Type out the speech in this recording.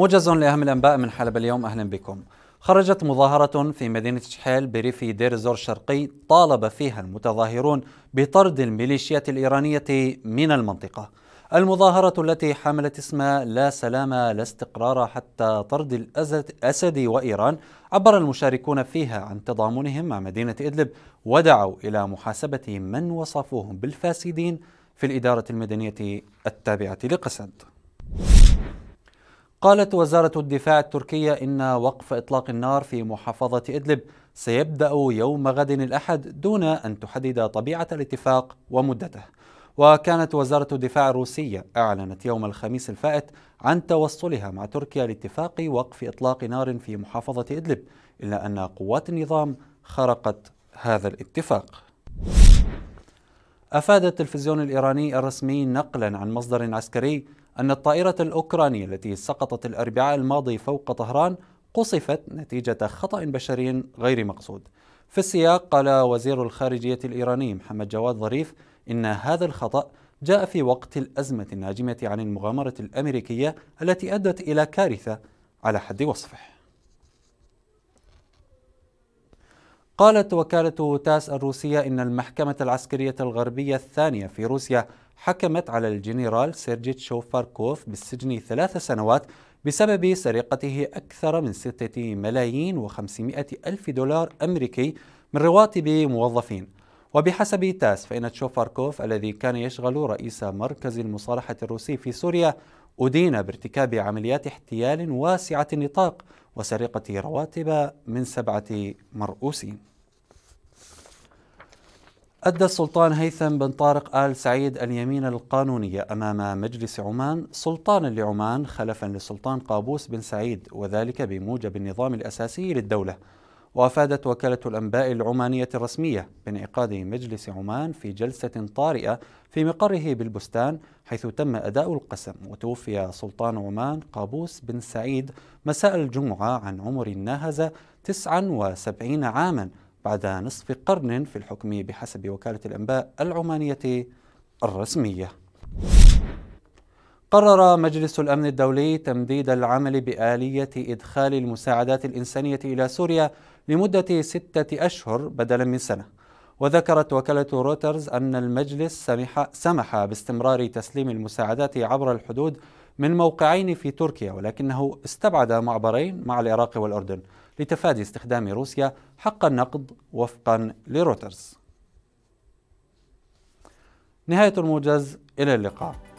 موجز لأهم الأنباء من حلب اليوم أهلا بكم خرجت مظاهرة في مدينة شحيل بريف دير الزور الشرقي طالب فيها المتظاهرون بطرد الميليشيات الإيرانية من المنطقة المظاهرة التي حملت اسم لا سلام لا استقرار حتى طرد الأسد وإيران عبر المشاركون فيها عن تضامنهم مع مدينة إدلب ودعوا إلى محاسبة من وصفوهم بالفاسدين في الإدارة المدنية التابعة لقسد قالت وزارة الدفاع التركية إن وقف إطلاق النار في محافظة إدلب سيبدأ يوم غد الأحد دون أن تحدد طبيعة الاتفاق ومدته وكانت وزارة الدفاع الروسية أعلنت يوم الخميس الفائت عن توصلها مع تركيا لاتفاق وقف إطلاق نار في محافظة إدلب إلا أن قوات النظام خرقت هذا الاتفاق أفاد التلفزيون الإيراني الرسمي نقلا عن مصدر عسكري أن الطائرة الأوكرانية التي سقطت الأربعاء الماضي فوق طهران قصفت نتيجة خطأ بشري غير مقصود. في السياق قال وزير الخارجية الإيراني محمد جواد ظريف إن هذا الخطأ جاء في وقت الأزمة الناجمة عن المغامرة الأمريكية التي أدت إلى كارثة على حد وصفه. قالت وكالة تاس الروسية إن المحكمة العسكرية الغربية الثانية في روسيا حكمت على الجنرال سيرجي تشوفاركوف بالسجن ثلاث سنوات بسبب سرقته أكثر من 6 ملايين و500 ألف دولار أمريكي من رواتب موظفين وبحسب تاس فإن تشوفاركوف الذي كان يشغل رئيس مركز المصالحة الروسي في سوريا أدين بارتكاب عمليات احتيال واسعة النطاق وسرقة رواتب من سبعة مرؤوسين أدى السلطان هيثم بن طارق آل سعيد اليمين القانونية أمام مجلس عمان سلطانا لعمان خلفا للسلطان قابوس بن سعيد وذلك بموجب النظام الأساسي للدولة وأفادت وكالة الأنباء العمانية الرسمية بانعقاد مجلس عمان في جلسة طارئة في مقره بالبستان حيث تم أداء القسم وتوفي سلطان عمان قابوس بن سعيد مساء الجمعة عن عمر ناهز 79 عاماً بعد نصف قرن في الحكم بحسب وكالة الأنباء العمانية الرسمية قرر مجلس الأمن الدولي تمديد العمل بآلية إدخال المساعدات الإنسانية إلى سوريا لمدة ستة أشهر بدلا من سنة وذكرت وكالة رويترز أن المجلس سمح, سمح باستمرار تسليم المساعدات عبر الحدود من موقعين في تركيا ولكنه استبعد معبرين مع العراق والأردن لتفادي استخدام روسيا حق النقد وفقا لرويترز نهاية الموجز إلى اللقاء